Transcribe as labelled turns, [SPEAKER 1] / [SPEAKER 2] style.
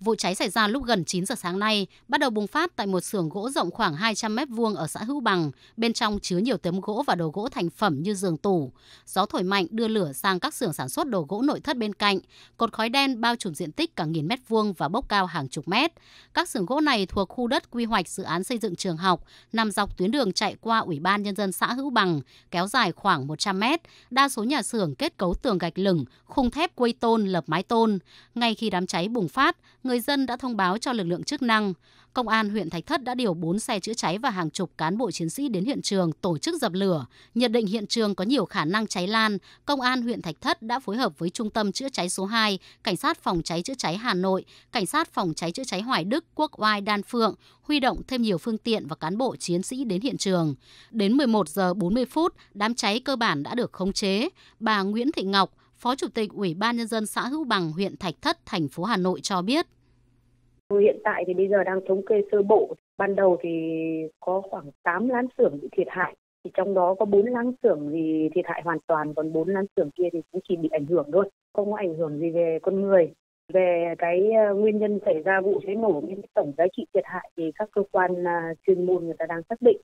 [SPEAKER 1] Vụ cháy xảy ra lúc gần 9 giờ sáng nay, bắt đầu bùng phát tại một xưởng gỗ rộng khoảng 200 mét vuông ở xã Hữu Bằng, bên trong chứa nhiều tấm gỗ và đồ gỗ thành phẩm như giường tủ. Gió thổi mạnh đưa lửa sang các xưởng sản xuất đồ gỗ nội thất bên cạnh, cột khói đen bao trùm diện tích cả nghìn mét vuông và bốc cao hàng chục mét. Các xưởng gỗ này thuộc khu đất quy hoạch dự án xây dựng trường học, nằm dọc tuyến đường chạy qua Ủy ban nhân dân xã Hữu Bằng, kéo dài khoảng 100 mét. Đa số nhà xưởng kết cấu tường gạch lửng, khung thép quây tôn, lợp mái tôn. Ngay khi đám cháy bùng phát, người dân đã thông báo cho lực lượng chức năng. Công an huyện Thạch Thất đã điều 4 xe chữa cháy và hàng chục cán bộ chiến sĩ đến hiện trường tổ chức dập lửa. Nhận định hiện trường có nhiều khả năng cháy lan, Công an huyện Thạch Thất đã phối hợp với Trung tâm chữa cháy số 2, Cảnh sát phòng cháy chữa cháy Hà Nội, Cảnh sát phòng cháy chữa cháy Hoài Đức, Quốc Oai, Đan Phượng huy động thêm nhiều phương tiện và cán bộ chiến sĩ đến hiện trường. Đến 11 giờ 40 phút, đám cháy cơ bản đã được khống chế. Bà Nguyễn Thị Ngọc, Phó Chủ tịch Ủy ban Nhân dân xã Hữu Bằng, huyện Thạch Thất, thành phố Hà Nội cho biết.
[SPEAKER 2] Hiện tại thì bây giờ đang thống kê sơ bộ, ban đầu thì có khoảng 8 lán xưởng bị thiệt hại. Thì trong đó có 4 lán xưởng thì thiệt hại hoàn toàn, còn 4 lán xưởng kia thì cũng chỉ bị ảnh hưởng thôi, không có ảnh hưởng gì về con người. Về cái ờ, nguyên nhân xảy ra vụ cháy nổ, tổng giá trị thiệt hại thì các cơ quan à, chuyên môn người ta đang xác định.